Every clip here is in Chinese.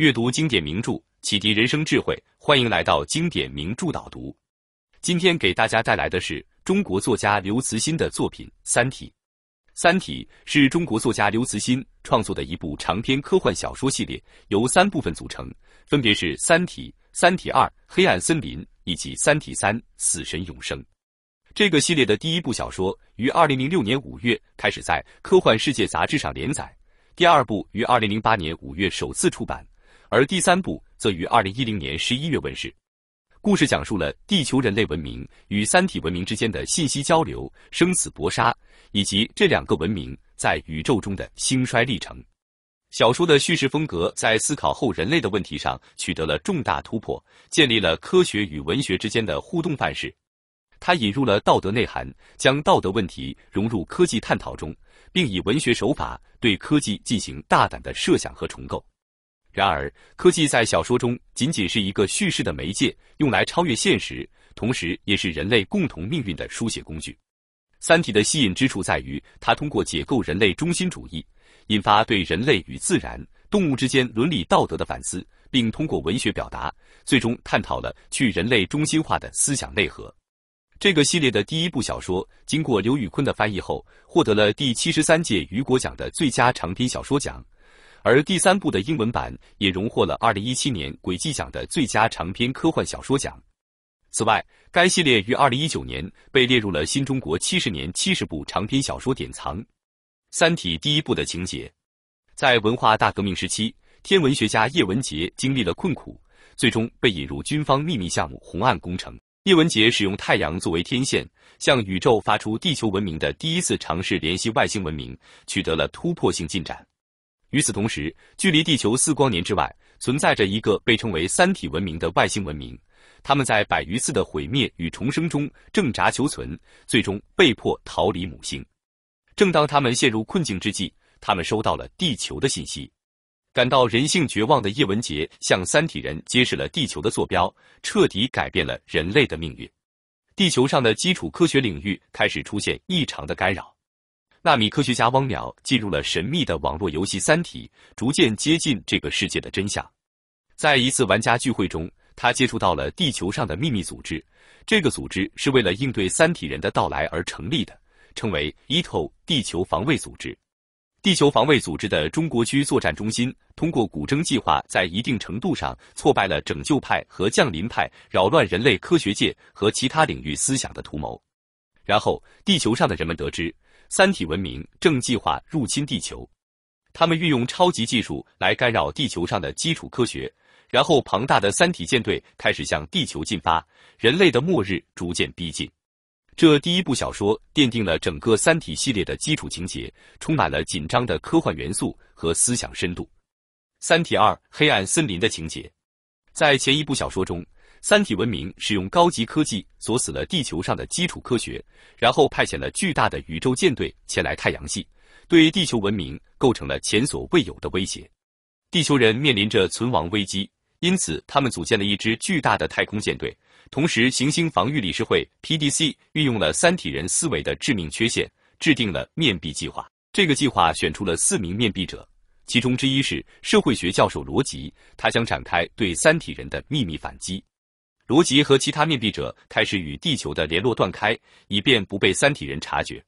阅读经典名著，启迪人生智慧。欢迎来到经典名著导读。今天给大家带来的是中国作家刘慈欣的作品《三体》。《三体》是中国作家刘慈欣创作的一部长篇科幻小说系列，由三部分组成，分别是《三体》《三体二：黑暗森林》以及《三体三：死神永生》。这个系列的第一部小说于2006年5月开始在《科幻世界》杂志上连载，第二部于2008年5月首次出版。而第三部则于二零一零年十一月问世，故事讲述了地球人类文明与三体文明之间的信息交流、生死搏杀，以及这两个文明在宇宙中的兴衰历程。小说的叙事风格在思考后人类的问题上取得了重大突破，建立了科学与文学之间的互动范式。他引入了道德内涵，将道德问题融入科技探讨中，并以文学手法对科技进行大胆的设想和重构。然而，科技在小说中仅仅是一个叙事的媒介，用来超越现实，同时也是人类共同命运的书写工具。《三体》的吸引之处在于，它通过解构人类中心主义，引发对人类与自然、动物之间伦理道德的反思，并通过文学表达，最终探讨了去人类中心化的思想内核。这个系列的第一部小说，经过刘宇坤的翻译后，获得了第七十三届雨果奖的最佳长篇小说奖。而第三部的英文版也荣获了2017年轨迹奖的最佳长篇科幻小说奖。此外，该系列于2019年被列入了新中国70年70部长篇小说典藏。《三体》第一部的情节，在文化大革命时期，天文学家叶文洁经历了困苦，最终被引入军方秘密项目“红岸工程”。叶文洁使用太阳作为天线，向宇宙发出地球文明的第一次尝试联系外星文明，取得了突破性进展。与此同时，距离地球四光年之外，存在着一个被称为“三体文明”的外星文明。他们在百余次的毁灭与重生中挣扎求存，最终被迫逃离母星。正当他们陷入困境之际，他们收到了地球的信息。感到人性绝望的叶文洁向三体人揭示了地球的坐标，彻底改变了人类的命运。地球上的基础科学领域开始出现异常的干扰。纳米科学家汪淼进入了神秘的网络游戏《三体》，逐渐接近这个世界的真相。在一次玩家聚会中，他接触到了地球上的秘密组织。这个组织是为了应对三体人的到来而成立的，称为 ETO 地球防卫组织。地球防卫组织的中国区作战中心通过古筝计划，在一定程度上挫败了拯救派和降临派扰乱人类科学界和其他领域思想的图谋。然后，地球上的人们得知。三体文明正计划入侵地球，他们运用超级技术来干扰地球上的基础科学，然后庞大的三体舰队开始向地球进发，人类的末日逐渐逼近。这第一部小说奠定了整个三体系列的基础情节，充满了紧张的科幻元素和思想深度。三体二黑暗森林的情节，在前一部小说中。三体文明使用高级科技锁死了地球上的基础科学，然后派遣了巨大的宇宙舰队前来太阳系，对地球文明构成了前所未有的威胁。地球人面临着存亡危机，因此他们组建了一支巨大的太空舰队。同时，行星防御理事会 （PDC） 运用了三体人思维的致命缺陷，制定了面壁计划。这个计划选出了四名面壁者，其中之一是社会学教授罗辑，他将展开对三体人的秘密反击。罗辑和其他面壁者开始与地球的联络断开，以便不被三体人察觉。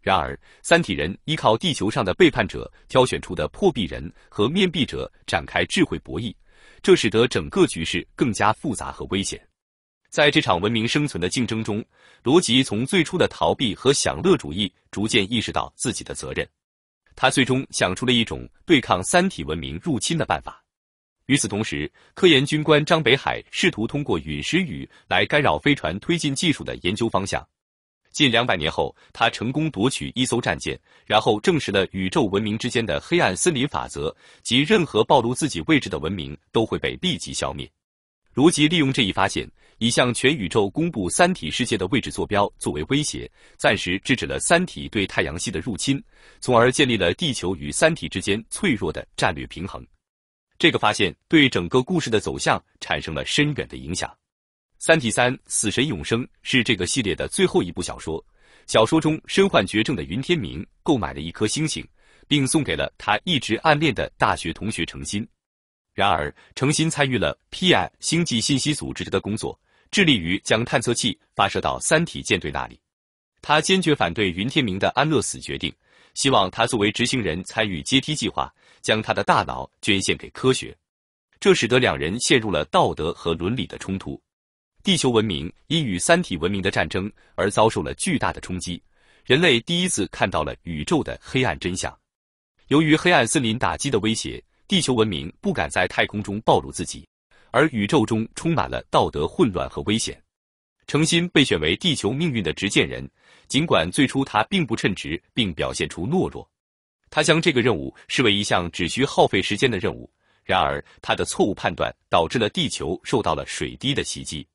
然而，三体人依靠地球上的背叛者挑选出的破壁人和面壁者展开智慧博弈，这使得整个局势更加复杂和危险。在这场文明生存的竞争中，罗辑从最初的逃避和享乐主义逐渐意识到自己的责任。他最终想出了一种对抗三体文明入侵的办法。与此同时，科研军官张北海试图通过陨石雨来干扰飞船推进技术的研究方向。近两百年后，他成功夺取一艘战舰，然后证实了宇宙文明之间的黑暗森林法则，及任何暴露自己位置的文明都会被立即消灭。罗辑利用这一发现，以向全宇宙公布三体世界的位置坐标作为威胁，暂时制止了三体对太阳系的入侵，从而建立了地球与三体之间脆弱的战略平衡。这个发现对整个故事的走向产生了深远的影响。《三体三：死神永生》是这个系列的最后一部小说。小说中，身患绝症的云天明购买了一颗星星，并送给了他一直暗恋的大学同学程心。然而，程心参与了 P.I. 星际信息组织的工作，致力于将探测器发射到三体舰队那里。他坚决反对云天明的安乐死决定，希望他作为执行人参与阶梯计划。将他的大脑捐献给科学，这使得两人陷入了道德和伦理的冲突。地球文明因与三体文明的战争而遭受了巨大的冲击，人类第一次看到了宇宙的黑暗真相。由于黑暗森林打击的威胁，地球文明不敢在太空中暴露自己，而宇宙中充满了道德混乱和危险。诚心被选为地球命运的执剑人，尽管最初他并不称职，并表现出懦弱。他将这个任务视为一项只需耗费时间的任务。然而，他的错误判断导致了地球受到了水滴的袭击。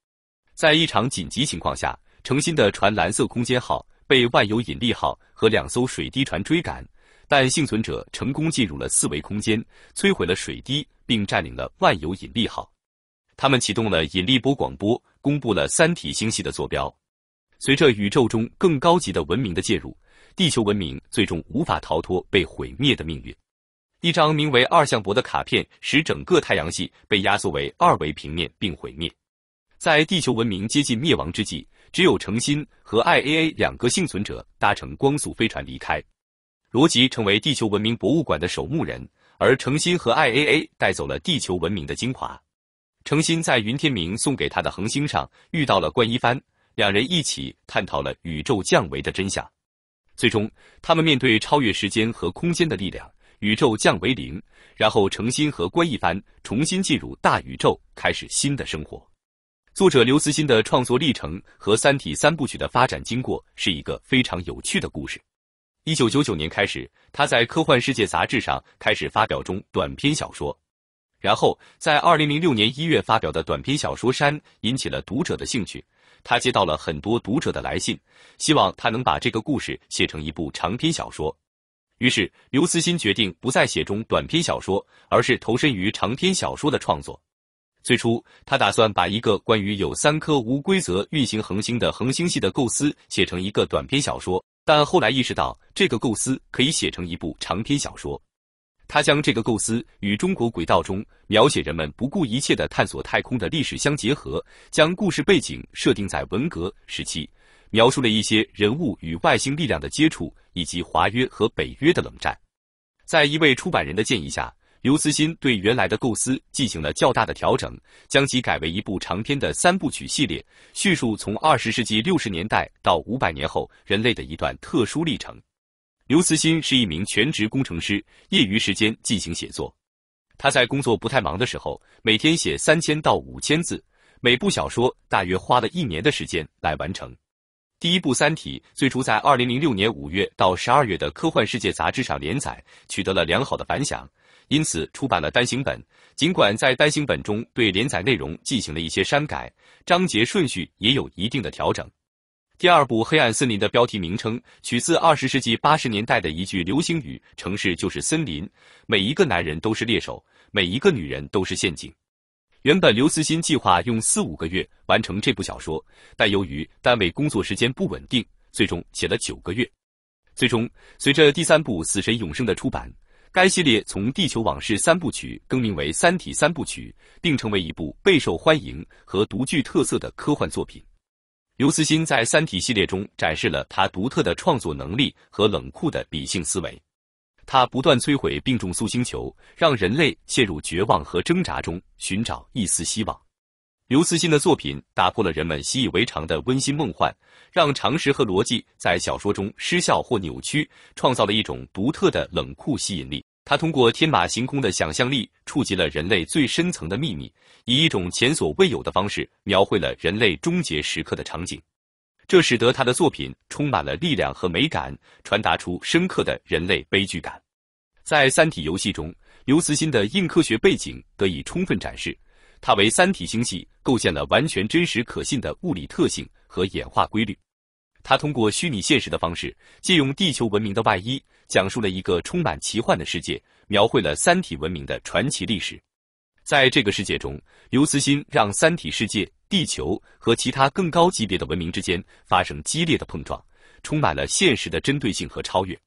在一场紧急情况下，诚心的船“蓝色空间号”被万有引力号和两艘水滴船追赶，但幸存者成功进入了四维空间，摧毁了水滴，并占领了万有引力号。他们启动了引力波广播，公布了三体星系的坐标。随着宇宙中更高级的文明的介入。地球文明最终无法逃脱被毁灭的命运。一张名为“二向箔”的卡片使整个太阳系被压缩为二维平面并毁灭。在地球文明接近灭亡之际，只有诚心和 I A A 两个幸存者搭乘光速飞船离开。罗辑成为地球文明博物馆的守墓人，而诚心和 I A A 带走了地球文明的精华。诚心在云天明送给他的恒星上遇到了关一帆，两人一起探讨了宇宙降维的真相。最终，他们面对超越时间和空间的力量，宇宙降为零，然后诚心和关一帆重新进入大宇宙，开始新的生活。作者刘慈欣的创作历程和《三体》三部曲的发展经过是一个非常有趣的故事。一九九九年开始，他在《科幻世界》杂志上开始发表中短篇小说，然后在二零零六年一月发表的短篇小说《山》引起了读者的兴趣。他接到了很多读者的来信，希望他能把这个故事写成一部长篇小说。于是，刘慈欣决定不再写中短篇小说，而是投身于长篇小说的创作。最初，他打算把一个关于有三颗无规则运行恒星的恒星系的构思写成一个短篇小说，但后来意识到这个构思可以写成一部长篇小说。他将这个构思与中国轨道中描写人们不顾一切的探索太空的历史相结合，将故事背景设定在文革时期，描述了一些人物与外星力量的接触以及华约和北约的冷战。在一位出版人的建议下，刘慈欣对原来的构思进行了较大的调整，将其改为一部长篇的三部曲系列，叙述从二十世纪六十年代到五百年后人类的一段特殊历程。刘慈欣是一名全职工程师，业余时间进行写作。他在工作不太忙的时候，每天写三千到五千字，每部小说大约花了一年的时间来完成。第一部《三体》最初在2006年5月到12月的《科幻世界》杂志上连载，取得了良好的反响，因此出版了单行本。尽管在单行本中对连载内容进行了一些删改，章节顺序也有一定的调整。第二部《黑暗森林》的标题名称取自二十世纪八十年代的一句流行语：“城市就是森林，每一个男人都是猎手，每一个女人都是陷阱。”原本刘慈欣计划用四五个月完成这部小说，但由于单位工作时间不稳定，最终写了九个月。最终，随着第三部《死神永生》的出版，该系列从《地球往事》三部曲更名为《三体》三部曲，并成为一部备受欢迎和独具特色的科幻作品。刘慈欣在《三体》系列中展示了他独特的创作能力和冷酷的理性思维。他不断摧毁病重塑星球，让人类陷入绝望和挣扎中寻找一丝希望。刘慈欣的作品打破了人们习以为常的温馨梦幻，让常识和逻辑在小说中失效或扭曲，创造了一种独特的冷酷吸引力。他通过天马行空的想象力，触及了人类最深层的秘密，以一种前所未有的方式描绘了人类终结时刻的场景。这使得他的作品充满了力量和美感，传达出深刻的人类悲剧感。在《三体》游戏中，刘慈欣的硬科学背景得以充分展示，他为三体星系构建了完全真实可信的物理特性和演化规律。他通过虚拟现实的方式，借用地球文明的外衣，讲述了一个充满奇幻的世界，描绘了三体文明的传奇历史。在这个世界中，刘慈欣让三体世界、地球和其他更高级别的文明之间发生激烈的碰撞，充满了现实的针对性和超越。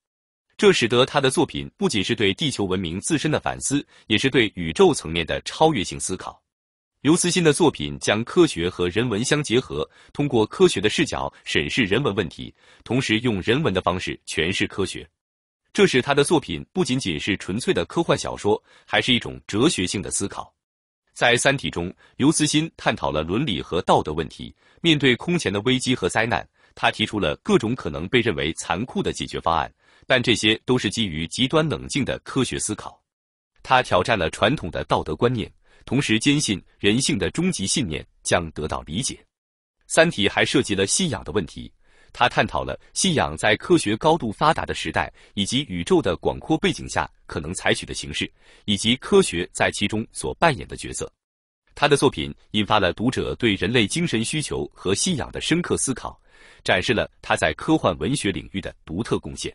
这使得他的作品不仅是对地球文明自身的反思，也是对宇宙层面的超越性思考。刘慈欣的作品将科学和人文相结合，通过科学的视角审视人文问题，同时用人文的方式诠释科学。这使他的作品不仅仅是纯粹的科幻小说，还是一种哲学性的思考。在《三体》中，刘慈欣探讨了伦理和道德问题。面对空前的危机和灾难，他提出了各种可能被认为残酷的解决方案，但这些都是基于极端冷静的科学思考。他挑战了传统的道德观念。同时坚信人性的终极信念将得到理解。《三体》还涉及了信仰的问题，他探讨了信仰在科学高度发达的时代以及宇宙的广阔背景下可能采取的形式，以及科学在其中所扮演的角色。他的作品引发了读者对人类精神需求和信仰的深刻思考，展示了他在科幻文学领域的独特贡献。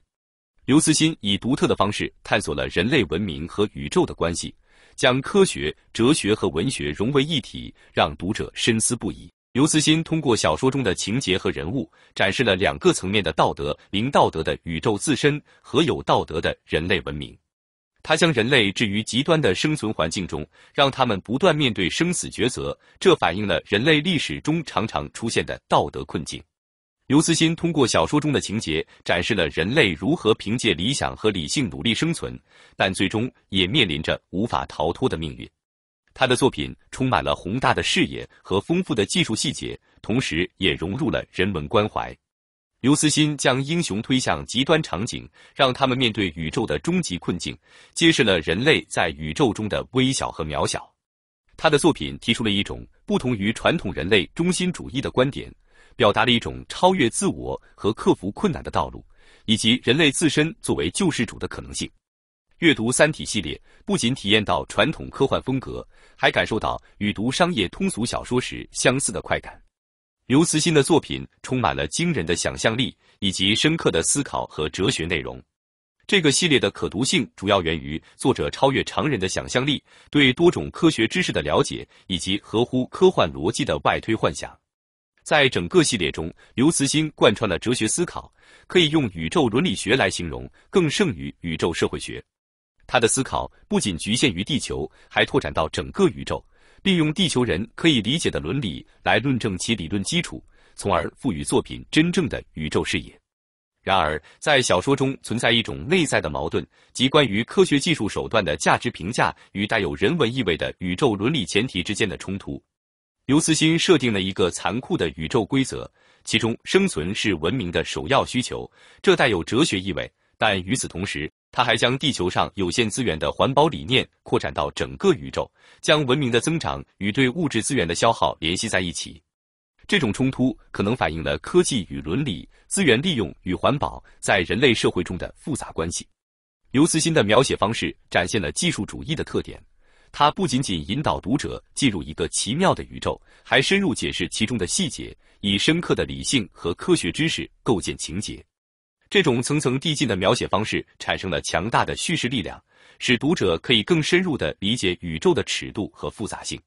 刘慈欣以独特的方式探索了人类文明和宇宙的关系。将科学、哲学和文学融为一体，让读者深思不已。刘慈欣通过小说中的情节和人物，展示了两个层面的道德：零道德的宇宙自身和有道德的人类文明。他将人类置于极端的生存环境中，让他们不断面对生死抉择，这反映了人类历史中常常出现的道德困境。刘慈欣通过小说中的情节，展示了人类如何凭借理想和理性努力生存，但最终也面临着无法逃脱的命运。他的作品充满了宏大的视野和丰富的技术细节，同时也融入了人文关怀。刘慈欣将英雄推向极端场景，让他们面对宇宙的终极困境，揭示了人类在宇宙中的微小和渺小。他的作品提出了一种不同于传统人类中心主义的观点。表达了一种超越自我和克服困难的道路，以及人类自身作为救世主的可能性。阅读《三体》系列不仅体验到传统科幻风格，还感受到与读商业通俗小说时相似的快感。刘慈欣的作品充满了惊人的想象力，以及深刻的思考和哲学内容。这个系列的可读性主要源于作者超越常人的想象力、对多种科学知识的了解，以及合乎科幻逻辑的外推幻想。在整个系列中，刘慈欣贯穿了哲学思考，可以用宇宙伦理学来形容，更胜于宇宙社会学。他的思考不仅局限于地球，还拓展到整个宇宙，利用地球人可以理解的伦理来论证其理论基础，从而赋予作品真正的宇宙视野。然而，在小说中存在一种内在的矛盾，即关于科学技术手段的价值评价与带有人文意味的宇宙伦理前提之间的冲突。刘慈欣设定了一个残酷的宇宙规则，其中生存是文明的首要需求，这带有哲学意味。但与此同时，他还将地球上有限资源的环保理念扩展到整个宇宙，将文明的增长与对物质资源的消耗联系在一起。这种冲突可能反映了科技与伦理、资源利用与环保在人类社会中的复杂关系。刘慈欣的描写方式展现了技术主义的特点。他不仅仅引导读者进入一个奇妙的宇宙，还深入解释其中的细节，以深刻的理性和科学知识构建情节。这种层层递进的描写方式产生了强大的叙事力量，使读者可以更深入地理解宇宙的尺度和复杂性。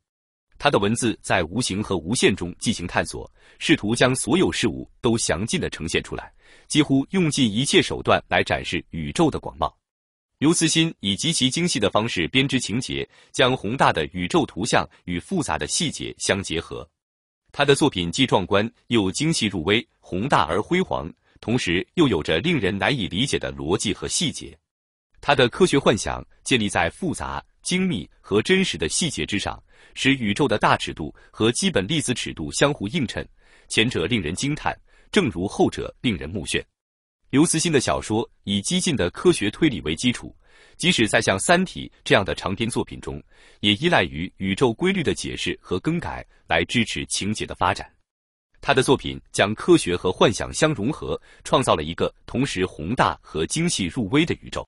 他的文字在无形和无限中进行探索，试图将所有事物都详尽地呈现出来，几乎用尽一切手段来展示宇宙的广袤。刘慈欣以极其精细的方式编织情节，将宏大的宇宙图像与复杂的细节相结合。他的作品既壮观又精细入微，宏大而辉煌，同时又有着令人难以理解的逻辑和细节。他的科学幻想建立在复杂、精密和真实的细节之上，使宇宙的大尺度和基本粒子尺度相互映衬，前者令人惊叹，正如后者令人目眩。刘慈欣的小说以激进的科学推理为基础，即使在像《三体》这样的长篇作品中，也依赖于宇宙规律的解释和更改来支持情节的发展。他的作品将科学和幻想相融合，创造了一个同时宏大和精细入微的宇宙。